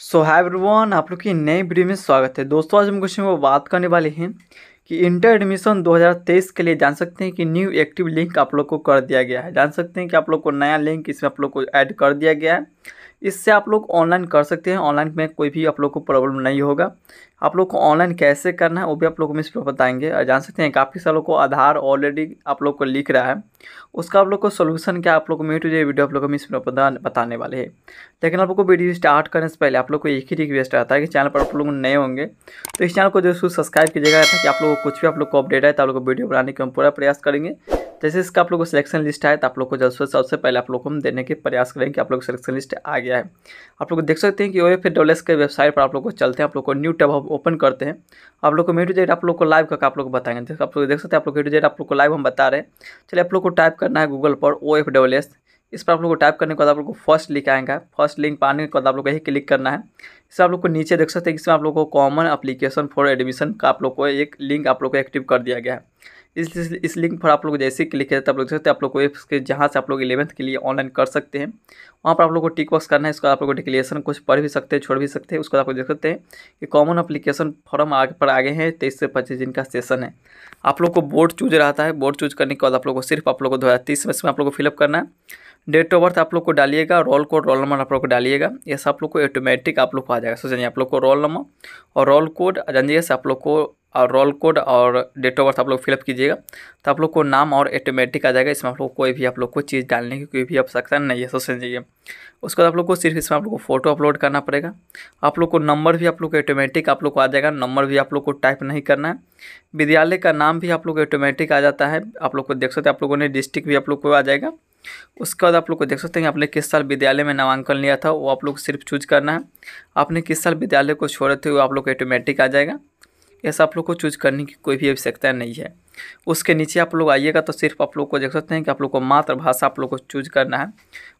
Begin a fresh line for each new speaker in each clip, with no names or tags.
सो hi everyone आप लोग की नई वीडियो में स्वागत है दोस्तों आज हम क्वेश्चन में बात करने वाले हैं कि इंटर एडमिशन 2023 के लिए जान सकते हैं कि न्यू एक्टिव लिंक आप लोग को कर दिया गया है जान सकते हैं कि आप लोग को नया लिंक इसमें आप लोग को ऐड कर दिया गया है इससे आप लोग ऑनलाइन कर सकते हैं ऑनलाइन में कोई भी आप लोग को प्रॉब्लम नहीं होगा आप लोग को ऑनलाइन कैसे करना है वो भी आप लोग को हम इस पर बताएंगे जान सकते हैं काफ़ी सालों को आधार ऑलरेडी आप लोग को लिख रहा है उसका आप लोग को सोल्यूशन क्या आप लोग को हो जाए वीडियो आप लोग को हम इस पर बताने वाले हैं लेकिन आप लोग को वीडियो स्टार्ट करने से पहले आप लोग को एक ही रिक्वेस्ट रहता है कि चैनल पर आप लोग नए होंगे तो इस चैनल को जो सब्सक्राइब कीजिएगा ताकि आप लोग को कुछ भी आप लोग को अपडेट है तो आप लोग को वीडियो बनाने का हम पूरा प्रयास करेंगे जैसे इसका आप लोगों को सिलेक्शन लिस्ट आया तो आप लोग को जल्द से सबसे पहले आप लोग को हम देने के प्रयास करेंगे कि आप लोग सिलेक्शन लिस्ट आ गया है आप लोग देख सकते हैं कि ओ एफ डब्ल्यू के वेबसाइट पर आप लोग को चलते हैं आप लोग को न्यू टैब ओपन करते हैं आप लोग को मेटू जेड आप लोग को लाइव करके आप लोग बताएंगे जैसे आप लोग देख सकते हैं आप लोग मेटू जेड आप लोग को लाइव हम बता रहे हैं चलिए आप लोग को टाइप करना है गूगल पर ओ एफ डब्ल्यू एस इस पर आप लोग को टाइप करने के बाद आप लोग को फर्स्ट लिंक आएगा फर्स्ट लिंक पाने के बाद आप लोग यही क्लिक करना है इसमें आप लोग को नीचे देख सकते हैं इसमें आप लोग को कॉमन अप्लीकेशन फॉर एडमिशन का आप लोग को एक लिंक आप लोग को एक्टिव कर दिया गया है इस इस लिंक पर आप लोग जैसे क्लिक किया जाता है आप लोग देख सकते हैं आप लोग को के जहाँ से आप लोग इलेवंथ के लिए ऑनलाइन कर सकते हैं वहाँ पर आप लोग को टिक बॉक्स करना है इसका आप लोग डिक्लेरेशन कुछ पढ़ भी सकते हैं छोड़ भी सकते हैं उसके बाद आप लोग देख सकते हैं कि कॉमन अप्लीकेशन फॉर्म आगे पर आगे हैं तेईस से पच्चीस दिन का सेशन है आप लोग को बोर्ड चूज रहता है बोर्ड चूज करने के बाद आप लोग को सिर्फ आप लोग को दो हज़ार तीस में आप लोग को फिलअप करना है डेट ऑफ बर्थ आप लोग को डालिएगा रोल कोड रोल नंबर आप लोग को डालिएगा ये सब आप लोग को ऑटोमेटिक आप लोग को आ जाएगा सोचिए आप लोग को रोल नंबर और रोल कोड जानिए से आप लोग को और रोल कोड और डेट ऑफ बर्थ आप लोग फिलअप कीजिएगा तो आप लोग को नाम और ऑटोमेटिक आ जाएगा इसमें आप लोग कोई भी आप लोग को चीज़ डालने की कोई भी आवश्यकता नहीं है सोच लीजिए उसके बाद आप लोग को सिर्फ इसमें आप लोग को फोटो अपलोड करना पड़ेगा आप लोग को नंबर भी आप लोग को ऑटोमेटिक आप लोग को आ जाएगा नंबर भी आप लोग को टाइप नहीं करना है विद्यालय का नाम भी आप लोग ऑटोमेटिक आ जाता है आप लोग को देख सकते हैं आप लोगों ने डिस्ट्रिक्ट भी आप लोग को आ जाएगा उसके बाद आप लोग को देख सकते हैं आपने किस साल विद्यालय में नामांकन लिया था वो आप लोग सिर्फ चूज करना है आपने किस साल विद्यालय को छोड़े थे वो आप लोग ऑटोमेटिक आ जाएगा ऐसा आप लोग को चूज करने की कोई भी आवश्यकता नहीं है उसके नीचे आप लोग आइएगा तो सिर्फ आप लोग को देख सकते हैं कि आप लोग को मातृभाषा आप लोग को चूज करना है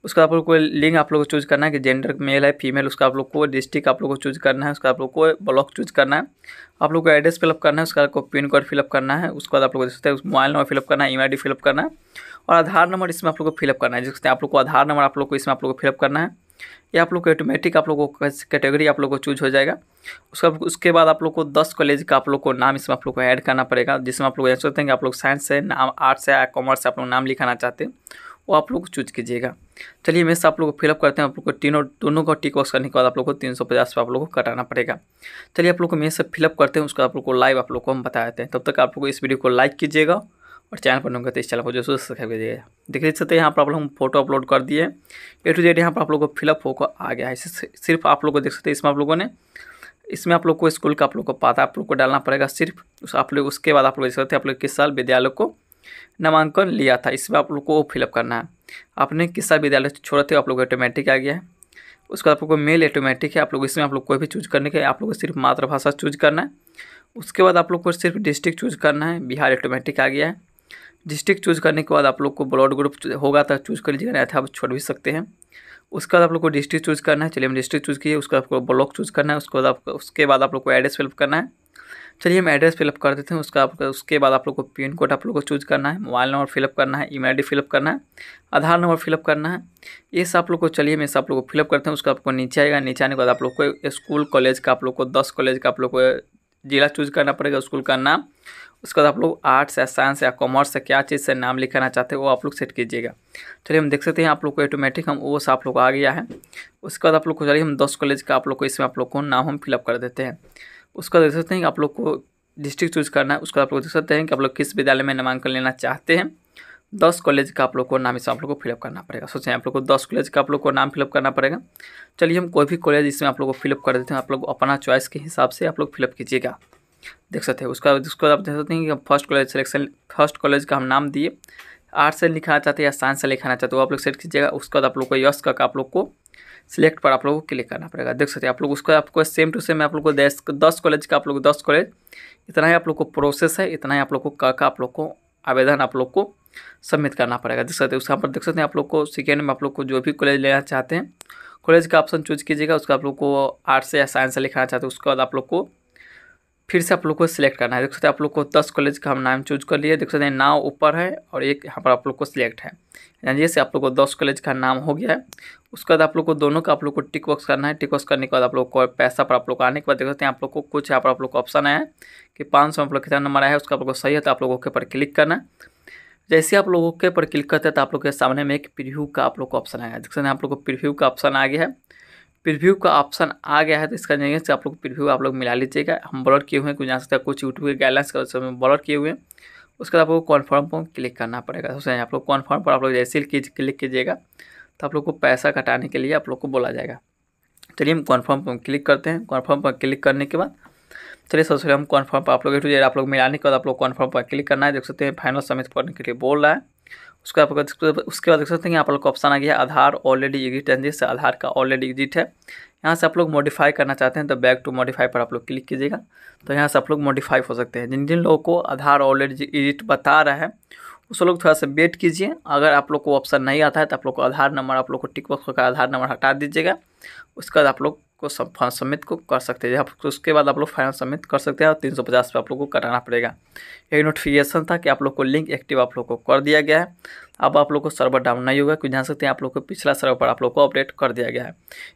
उसका आप लोग को लिंग आप लोग को चूज करना है कि जेंडर मेल है फीमेल उसका आप लोग को डिस्ट्रिक्ट आप लोग को चूज करना है उसका आप लोग को ब्लॉक चूज करना है आप लोग को एड्रेस फिलअप करना है उसका आपको पिन कोड फिलअप करना है उसके बाद आप लोग देख सकते हैं मोबाइल नंबर फिलअप करना है ई फिलअप करना है और आधार नंबर इसमें आप लोग को फिलअप करना है जिससे आप लोग को आधार नंबर आप लोग को इसमें आप लोग को फिलअप करना है ये आप लोग को ऑटोमेटिक आप लोगों को कैटेगरी आप लोगों को चूज हो जाएगा उसका उसके बाद आप लोग को दस कॉलेज का आप लोग को नाम इसमें आप लोग को ऐड करना पड़ेगा जिसमें आप लोग ऐसा होते हैं कि आप लोग साइंस से नाम आर्ट्स या कॉमर्स से आप लोग नाम लिखाना चाहते हैं वो आप लोग चूज कीजिएगा चलिए मैं से आप लोग को फिलअप करते हैं आप लोग को तीनों दोनों को टिक वॉक्स करने के बाद आप लोग को तीन सौ पचास आप लोग को कटाना पड़ेगा चलिए आप लोग को मैं से फिलअप करते हैं उसका आप लोग को लाइव आप लोग को हम बता देते हैं तब तक आप लोग इस वीडियो को लाइक कीजिएगा और चैनल पर नौकर इस चैनल को जो सब्सक्राइब दिया देख सकते हैं यहाँ पर आप लोग हम फोटो अपलोड कर दिए ए टू जेड यहाँ पर आप लोग को फिलअप होकर आ गया है सिर्फ आप लोग को देख सकते हैं इसमें आप लोगों ने इसमें आप लोग को स्कूल का आप लोग को पता आप लोग को डालना पड़ेगा सिर्फ उस आप लोग उसके बाद आप लोग देख सकते हैं आप लोग किस साल विद्यालय को नामांकन लिया था इसमें आप लोग को वो फिलअप करना है आपने किस साल विद्यालय छोड़ा थे आप लोग ऑटोमेटिक आ गया है उसके बाद आप लोग को मेल ऑटोमेटिक है आप लोग इसमें आप लोग कोई भी चूज करने के आप लोग को सिर्फ मातृभाषा चूज करना है उसके बाद आप लोग को सिर्फ डिस्ट्रिक्ट चूज करना है बिहार ऑटोमेटिक आ गया है डिस्ट्रिक्ट चूज़ करने के बाद आप लोग को ब्लड ग्रुप होगा तो चूज़ कर लीजिएगा था आप छोड़ भी सकते हैं उसके बाद आप लोग को डिस्ट्रिक्ट चूज़ करना है चलिए हम डिस्ट्रिक्ट चूज़ किए उसके बाद आपको ब्लॉक चूज़ करना है उसके बाद आपको उसके बाद आप लोग को एड्रेस फिलअप करना है चलिए हम एड्रेस फिलअप कर देते हैं उसका आपका उसके बाद आप लोग को पिन कोड आप लोग को चूज करना है मोबाइल नंबर फिलअप करना है आई डी फिलअप करना है आधार नंबर फिलअप करना है ये सब आप लोग को चलिए मैं सब लोग को फिलअप करते हैं उसका आपको नीचे आएगा नीचे आने के बाद आप लोग को स्कूल कॉलेज का आप लोग को दस कॉलेज का आप लोग को जिला चूज करना पड़ेगा स्कूल का नाम उसके बाद आप लोग आर्ट्स या साइंस या कॉमर्स या क्या चीज़ से नाम लिखाना चाहते हो वो आप लोग सेट कीजिएगा चलिए हम देख सकते हैं आप लोग को ऑटोमेटिक हम वो आप लोग आ गया है उसके बाद आप लोग को चलिए हम दस कॉलेज का आप लोग को इसमें आप लोग को नाम हम फिलअप कर देते हैं उसके बाद देख सकते हैं कि आप लोग को डिस्ट्रिक्ट चूज़ करना है उसका आप लोग देख सकते हैं कि आप लोग किस विद्यालय में नामांकन लेना चाहते हैं दस कॉलेज का आप लोग को नाम इसमें आप लोग को फिलअप करना पड़ेगा सोचें आप लोग को दस कॉलेज का आप लोग को नाम फिलअप करना पड़ेगा चलिए हम कोई भी कॉलेज इसमें आप लोग को फिलअप कर देते हैं आप लोग अपना चॉइस के हिसाब से आप लोग फिलअप कीजिएगा देख सकते हैं उसका उसको आप देख सकते हैं कि first college selection first college का हम नाम दिए आर्ट्स से लिखाना चाहते हैं या साइंस से लिखाना चाहते हो आप लोग सेलेक्ट कीजिएगा उसके बाद आप लोग को यश का आप लोग को सिलेक्ट पर आप लोगों को क्लिक करना पड़ेगा देख सकते हैं आप लोग उसका आपको सेम टू सेम आप लोग को दस दस कॉलेज का आप लोग दस कॉलेज इतना ही आप लोग को प्रोसेस है इतना ही आप लोग को क का आप लोग को आवेदन आप लोग को सबमिट करना पड़ेगा देख सकते हैं उसका पर देख सकते हैं आप लोग को सेकेंड में आप लोग को जो भी कॉलेज लेना चाहते हैं कॉलेज का ऑप्शन चूज कीजिएगा उसका आप लोग को आर्ट्स या साइंस से लिखाना चाहते हैं उसके बाद आप लोग को फिर से आप लोग को सिलेक्ट करना है देख सकते हैं आप लोग को दस कॉलेज का हम नाम चूज कर लिए देख सकते हैं नाव ऊपर है और एक यहाँ पर आप लोग को सिलेक्ट है यानी जैसे आप लोग को दस कॉलेज का नाम हो गया है उसके बाद आप लोग को दोनों का आप लोग को टिक वॉक्स करना है टिक वॉक्स करने के बाद आप लोग को पैसा पर आप लोग आने के बाद देख सकते हैं आप लोग को कुछ यहाँ पर आप लोग को ऑप्शन आया है कि पाँच सौ आप लोग कितना नंबर आया है उसका आप लोग को सही है तो आप लोग ओके पर क्लिक करना है जैसे आप लोग ओके पर क्लिक करते हैं तो आप लोग के सामने में एक प्रिव्यू का आप लोग को ऑप्शन आया है देख सकते हैं आप लोग को प्रिव्यू का ऑप्शन आ गया है प्रिव्यू का ऑप्शन आ गया है तो इसका जगह से आप लोग प्रिव्यू आप लोग मिला लीजिएगा हम ब्लॉट किए हुए हैं कुछ जान सकता है कुछ यूट्यूब के गाइडलाइंस का उसमें ब्लॉट किए हुए हैं उसके बाद आपको कॉन्फर्म पर क्लिक करना पड़ेगा तो उसमें आप लोग कॉन्फर्म पर आप लोग जैसे ही क्लिक कीजिएगा तो आप लोग को पैसा कटाने के लिए आप लोग को बोला जाएगा चलिए हम कॉन्फर्म पर क्लिक करते हैं कॉन्फर्म पर क्लिक करने के बाद चलिए सबसे हम कॉन्फर्म पर आप लोग तो आप लोग मिलाने के बाद आप लोग कॉन्फर्म पर क्लिक करना है देख सकते हैं फाइनल समिट करने के लिए बोल रहा है उसके आप उसके बाद देख सकते हैं यहाँ पर आपको ऑप्शन आ गया आधार ऑलरेडी एग्जिट है जिससे आधार का ऑलरेडी एग्जिट है यहाँ से आप लोग मॉडिफाई करना चाहते हैं तो बैक टू मॉडिफाई पर आप लोग क्लिक कीजिएगा तो यहाँ से आप लोग मॉडिफाई हो सकते हैं जिन जिन लोगों को आधार ऑलरेडी एडिट बता रहा है उस लोग थोड़ा सा वेट कीजिए अगर आप लोग को ऑप्शन नहीं आता है तो आप लोग को आधार नंबर आप लोग को टिक बॉक्स का आधार नंबर हटा दीजिएगा उसके बाद आप लोग को सब फॉर्म सबमिट को कर सकते हैं तो उसके बाद आप लोग फाइनल सबमिट कर सकते हैं और तीन सौ पचास आप लोग को कराना पड़ेगा ये नोटिफिकेशन था कि आप लोग को लिंक एक्टिव आप लोग को कर दिया गया है अब आप लोग को सर्वर डाउन नहीं होगा क्योंकि जान सकते हैं आप लोग को पिछला सर्वर पर आप लोग को अपडेट कर दिया गया है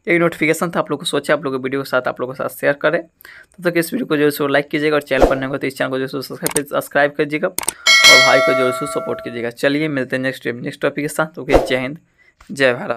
ये नोटिफिकेशन था आप लोग को सोचे आप लोग वीडियो के साथ आप लोग के साथ शेयर करें तब तक इस वीडियो को जो है लाइक कीजिएगा और चैनल पर नहीं होगा तो इस चैनल को जो है सब्सक्राइब कीजिएगा और भाई को जो है सपोर्ट कीजिएगा चलिए मिलते हैं नेक्स्ट नेक्स्ट टॉपिक के साथ ओके जय हिंद जय भारत